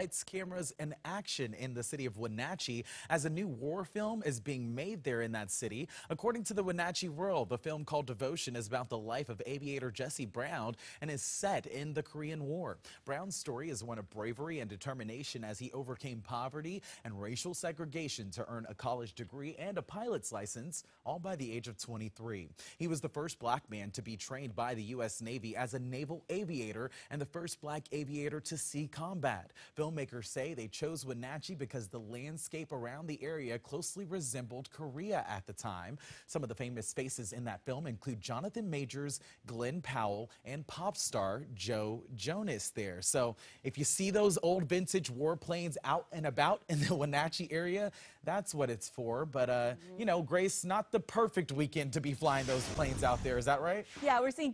Lights, cameras, and action in the city of Wenatchee as a new war film is being made there in that city. According to the Wenatchee World, the film called Devotion is about the life of aviator Jesse Brown and is set in the Korean War. Brown's story is one of bravery and determination as he overcame poverty and racial segregation to earn a college degree and a pilot's license, all by the age of 23. He was the first black man to be trained by the U.S. Navy as a naval aviator and the first black aviator to see combat. Film Filmmakers say they chose Wenatchee because the landscape around the area closely resembled Korea at the time. Some of the famous faces in that film include Jonathan Majors, Glenn Powell, and pop star Joe Jonas there. So if you see those old vintage warplanes out and about in the Wenatchee area, that's what it's for. But, uh, you know, Grace, not the perfect weekend to be flying those planes out there. Is that right? Yeah, we're seeing